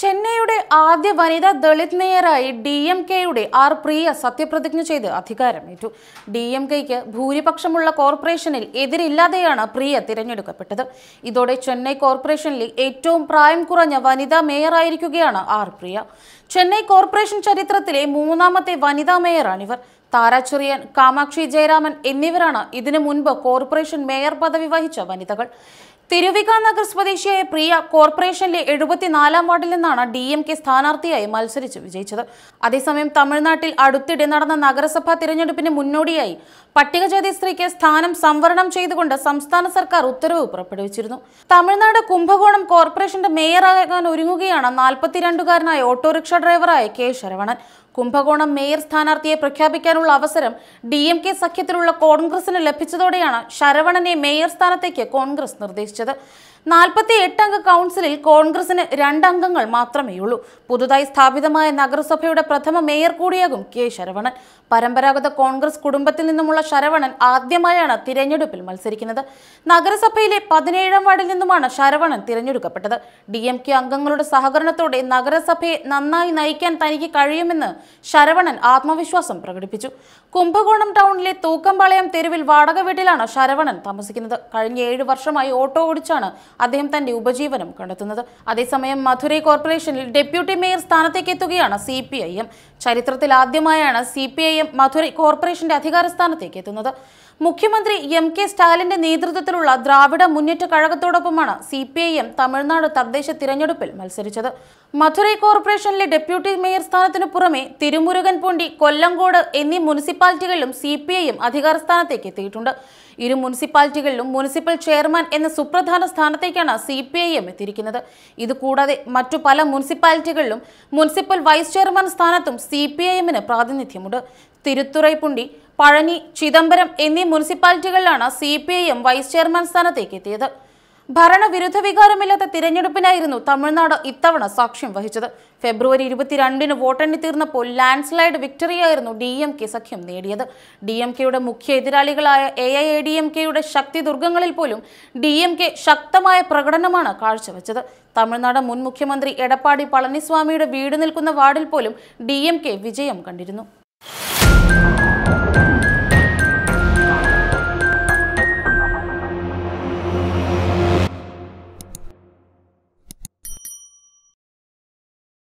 ചെന്നൈയുടെ ആദ്യ വനിതാ ദളിത് മേയറായി ഡി എം കെയുടെ ആർ പ്രിയ സത്യപ്രതിജ്ഞ ചെയ്ത് അധികാരമേറ്റു ഡി എം കെയ്ക്ക് ഭൂരിപക്ഷമുള്ള കോർപ്പറേഷനിൽ എതിരില്ലാതെയാണ് പ്രിയ തിരഞ്ഞെടുക്കപ്പെട്ടത് ഇതോടെ ചെന്നൈ കോർപ്പറേഷനിലെ ഏറ്റവും പ്രായം കുറഞ്ഞ വനിതാ മേയറായിരിക്കുകയാണ് ആർ പ്രിയ ചെന്നൈ കോർപ്പറേഷൻ ചരിത്രത്തിലെ മൂന്നാമത്തെ വനിതാ മേയറാണിവർ താരാചെറിയൻ കാമാക്ഷി ജയരാമൻ എന്നിവരാണ് ഇതിനു മുൻപ് കോർപ്പറേഷൻ മേയർ പദവി വഹിച്ച വനിതകൾ തിരുവികാനഗർ സ്വദേശിയായ പ്രിയ കോർപ്പറേഷനിലെ എഴുപത്തിനാലാം വാർഡിൽ നിന്നാണ് ഡി എം കെ സ്ഥാനാർത്ഥിയായി മത്സരിച്ച് വിജയിച്ചത് അതേസമയം തമിഴ്നാട്ടിൽ അടുത്തിടെ നടന്ന നഗരസഭാ തിരഞ്ഞെടുപ്പിന് മുന്നോടിയായി പട്ടികജാതി സ്ത്രീക്ക് സ്ഥാനം സംവരണം ചെയ്തുകൊണ്ട് സംസ്ഥാന സർക്കാർ ഉത്തരവ് പുറപ്പെടുവിച്ചിരുന്നു തമിഴ്നാട് കുംഭകോണം കോർപ്പറേഷന്റെ മേയറാകാൻ ഒരുങ്ങുകയാണ് നാൽപ്പത്തിരണ്ടുകാരനായ ഓട്ടോറിക്ഷ ഡ്രൈവറായ കെ ശരവണൻ കുംഭകോണം മേയർ സ്ഥാനാർത്ഥിയെ പ്രഖ്യാപിക്കാനുള്ള അവസരം ഡി എം കെ സഖ്യത്തിലുള്ള കോൺഗ്രസിന് ലഭിച്ചതോടെയാണ് ശരവണനെ മേയർ സ്ഥാനത്തേക്ക് കോൺഗ്രസ് നിർദ്ദേശിച്ചത് നാൽപ്പത്തി എട്ടംഗ കൗൺസിലിൽ കോൺഗ്രസിന് രണ്ടംഗങ്ങൾ മാത്രമേയുള്ളൂ പുതുതായി സ്ഥാപിതമായ നഗരസഭയുടെ പ്രഥമ മേയർ കൂടിയാകും കെ ശരവണൻ പരമ്പരാഗത കോൺഗ്രസ് കുടുംബത്തിൽ നിന്നുമുള്ള ശരവണൻ ആദ്യമായാണ് തിരഞ്ഞെടുപ്പിൽ മത്സരിക്കുന്നത് നഗരസഭയിലെ പതിനേഴാം വാർഡിൽ നിന്നുമാണ് ശരവണൻ തിരഞ്ഞെടുക്കപ്പെട്ടത് ഡി എം കെ അംഗങ്ങളുടെ സഹകരണത്തോടെ നഗരസഭയെ നന്നായി നയിക്കാൻ തനിക്ക് കഴിയുമെന്ന് ശരവണൻ ആത്മവിശ്വാസം പ്രകടിപ്പിച്ചു കുംഭകോണം ടൗണിലെ തൂക്കമ്പാളയം തെരുവിൽ വാടക വീട്ടിലാണ് ശരവണൻ താമസിക്കുന്നത് കഴിഞ്ഞ ഏഴ് വർഷമായി ഓട്ടോ ഓടിച്ചാണ് അദ്ദേഹം തന്റെ ഉപജീവനം കണ്ടെത്തുന്നത് അതേസമയം മധുരൈ കോർപ്പറേഷനിൽ ഡെപ്യൂട്ടി മേയർ സ്ഥാനത്തേക്ക് എത്തുകയാണ് സി പി ഐ എം ചരിത്രത്തിൽ ആദ്യമായാണ് C P I M Madurai കോർപ്പറേഷന്റെ അധികാര സ്ഥാനത്തേക്ക് എത്തുന്നത് മുഖ്യമന്ത്രി എം കെ സ്റ്റാലിന്റെ നേതൃത്വത്തിലുള്ള ദ്രാവിഡ മുന്നേറ്റ കഴകത്തോടൊപ്പമാണ് C P I M Tamil Nadu തദ്ദേശ തിരഞ്ഞെടുപ്പിൽ മത്സരിച്ചത് മധുരൈ കോർപ്പറേഷനിലെ ഡെപ്യൂട്ടി മേയർ സ്ഥാനത്തിനു പുറമെ തിരുമുരുകൻ പൊണ്ടി കൊല്ലങ്കോട് എന്നീ മുനിസിപ്പാലിറ്റികളിലും സി പി ഐ എം അധികാര സ്ഥാനത്തേക്ക് എത്തിയിട്ടുണ്ട് ഇരു മുനിസിപ്പാലിറ്റികളിലും മുനിസിപ്പൽ ചെയർമാൻ എന്ന സുപ്രധാന സ്ഥാനത്തേക്കാണ് സി പി ഐ എം എത്തിയിരിക്കുന്നത് ഇതുകൂടാതെ മറ്റു പല മുനിസിപ്പാലിറ്റികളിലും മുനിസിപ്പൽ വൈസ് ചെയർമാൻ സ്ഥാനത്തും സി പി ഐ എമ്മിന് പ്രാതിനിധ്യമുണ്ട് തിരുത്തുറൈപ്പുണ്ടി പഴനി ചിദംബരം എന്നീ മുനിസിപ്പാലിറ്റികളിലാണ് C P I M vice chairman സ്ഥാനത്തേക്ക് എത്തിയത് ഭരണവിരുദ്ധ വികാരമില്ലാത്ത തിരഞ്ഞെടുപ്പിനായിരുന്നു തമിഴ്നാട് ഇത്തവണ സാക്ഷ്യം വഹിച്ചത് ഫെബ്രുവരി ഇരുപത്തിരണ്ടിന് വോട്ടെണ്ണി തീർന്നപ്പോൾ ലാൻഡ് സ്ലൈഡ് വിക്ടറിയായിരുന്നു ഡി എം കെ സഖ്യം നേടിയത് ഡി എം കെയുടെ മുഖ്യ എതിരാളികളായ A I A D M കെയുടെ ശക്തി ദുർഗങ്ങളിൽ പോലും ഡി എം കെ ശക്തമായ പ്രകടനമാണ് കാഴ്ചവെച്ചത് തമിഴ്നാട് മുൻ മുഖ്യമന്ത്രി എടപ്പാടി പളനിസ്വാമിയുടെ വീട് നിൽക്കുന്ന വാർഡിൽ പോലും ഡി എം കെ വിജയം കണ്ടിരുന്നു